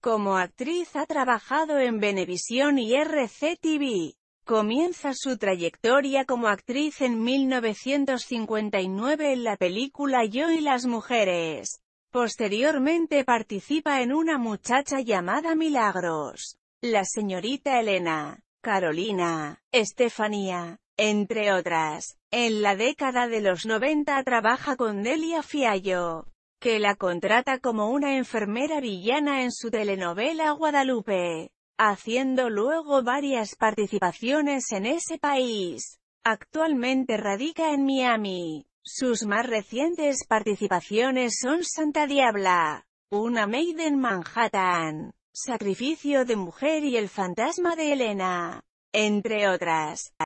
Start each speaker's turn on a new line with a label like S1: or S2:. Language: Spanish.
S1: Como actriz ha trabajado en Venevisión y RCTV. Comienza su trayectoria como actriz en 1959 en la película Yo y las mujeres. Posteriormente participa en Una muchacha llamada Milagros, La señorita Elena, Carolina, Estefanía, entre otras. En la década de los 90 trabaja con Delia Fiallo, que la contrata como una enfermera villana en su telenovela Guadalupe, haciendo luego varias participaciones en ese país. Actualmente radica en Miami. Sus más recientes participaciones son Santa Diabla, Una Maiden Manhattan, Sacrificio de Mujer y El Fantasma de Elena, entre otras.